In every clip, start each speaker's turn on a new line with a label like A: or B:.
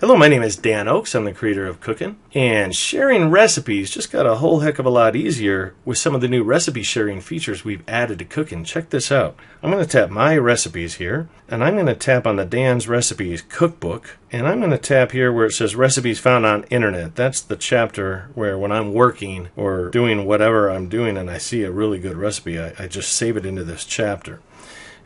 A: Hello, my name is Dan Oakes. I'm the creator of Cookin'. And sharing recipes just got a whole heck of a lot easier with some of the new recipe sharing features we've added to Cookin'. Check this out. I'm going to tap My Recipes here, and I'm going to tap on the Dan's Recipes Cookbook, and I'm going to tap here where it says Recipes Found on Internet. That's the chapter where when I'm working or doing whatever I'm doing and I see a really good recipe, I, I just save it into this chapter.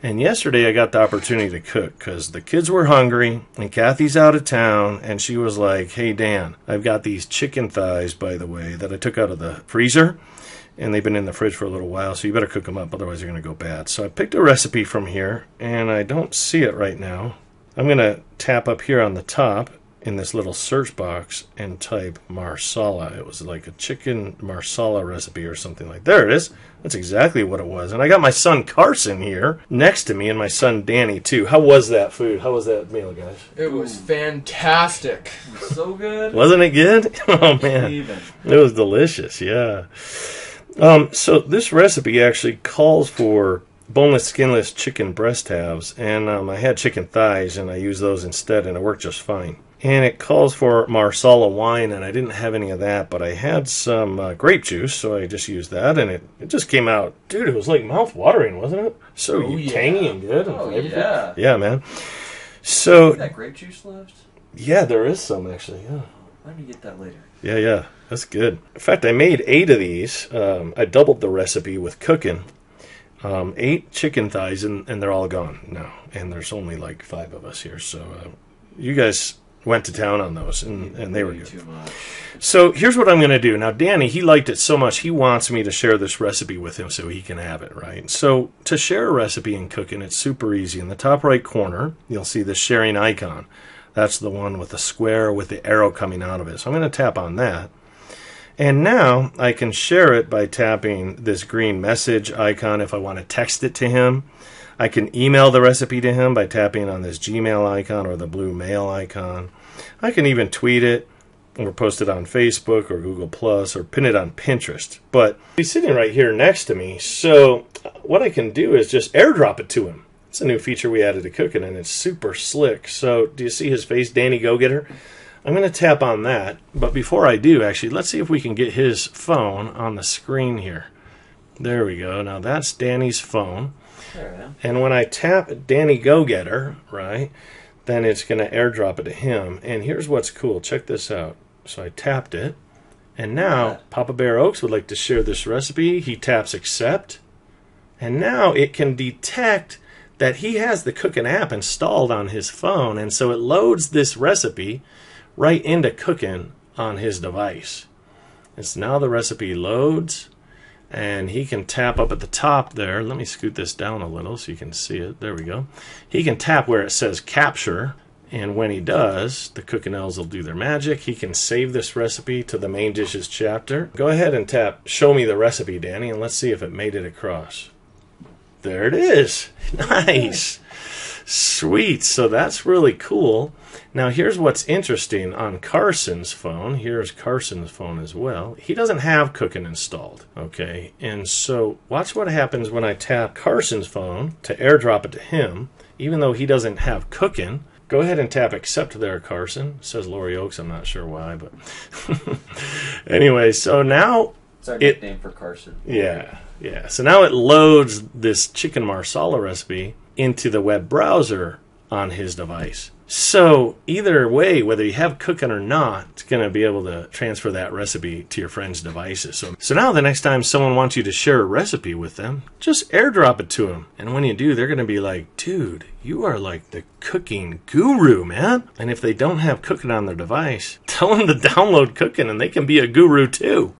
A: And yesterday I got the opportunity to cook because the kids were hungry and Kathy's out of town and she was like, Hey, Dan, I've got these chicken thighs, by the way, that I took out of the freezer and they've been in the fridge for a little while, so you better cook them up, otherwise they're going to go bad. So I picked a recipe from here and I don't see it right now. I'm going to tap up here on the top in this little search box and type marsala. It was like a chicken marsala recipe or something like. There it is. That's exactly what it was. And I got my son Carson here next to me and my son Danny too. How was that food? How was that meal, guys? It was fantastic. so good. Wasn't it good? oh man. Even. It was delicious. Yeah. Um, so this recipe actually calls for boneless, skinless chicken breast halves, and um, I had chicken thighs, and I used those instead, and it worked just fine and it calls for Marsala wine, and I didn't have any of that, but I had some uh, grape juice, so I just used that, and it, it just came out. Dude, it was like mouth watering, wasn't it? So Ooh, yeah. tangy and good. And oh, flavorful. yeah. Yeah, man. So. That grape juice left? Yeah, there is some actually, yeah. Let me get that later. Yeah, yeah. That's good. In fact, I made eight of these. Um, I doubled the recipe with cooking. Um, eight chicken thighs, and, and they're all gone now. And there's only like five of us here, so uh, you guys went to town on those, and, and they were good. So here's what I'm going to do. Now, Danny, he liked it so much, he wants me to share this recipe with him so he can have it, right? So to share a recipe in cooking, it's super easy. In the top right corner, you'll see the sharing icon. That's the one with the square with the arrow coming out of it. So I'm going to tap on that. And now I can share it by tapping this green message icon if I want to text it to him. I can email the recipe to him by tapping on this Gmail icon or the blue mail icon. I can even tweet it or post it on Facebook or Google Plus or pin it on Pinterest. But he's sitting right here next to me, so what I can do is just airdrop it to him. It's a new feature we added to Cooking, and it's super slick. So do you see his face, Danny Go Getter? I'm going to tap on that, but before I do, actually, let's see if we can get his phone on the screen here. There we go. Now that's Danny's phone. And when I tap Danny Go Getter, right, then it's going to airdrop it to him. And here's what's cool. Check this out. So I tapped it. And now Papa Bear Oaks would like to share this recipe. He taps accept. And now it can detect that he has the cooking app installed on his phone. And so it loads this recipe right into cooking on his device. So now the recipe loads and he can tap up at the top there. Let me scoot this down a little so you can see it. There we go. He can tap where it says capture, and when he does, the elves will do their magic. He can save this recipe to the main dishes chapter. Go ahead and tap show me the recipe, Danny, and let's see if it made it across. There it is. Nice. Sweet, so that's really cool. Now, here's what's interesting on Carson's phone. Here's Carson's phone as well. He doesn't have Cookin installed, okay? And so, watch what happens when I tap Carson's phone to airdrop it to him, even though he doesn't have Cookin. Go ahead and tap accept there, Carson. says Lori Oaks. I'm not sure why, but anyway, so now it's our nickname for Carson. Yeah, yeah. So now it loads this chicken marsala recipe into the web browser on his device. So either way, whether you have cooking or not, it's going to be able to transfer that recipe to your friend's devices. So, so now the next time someone wants you to share a recipe with them, just airdrop it to them. And when you do, they're going to be like, dude, you are like the cooking guru, man. And if they don't have cooking on their device, tell them to download cooking and they can be a guru too.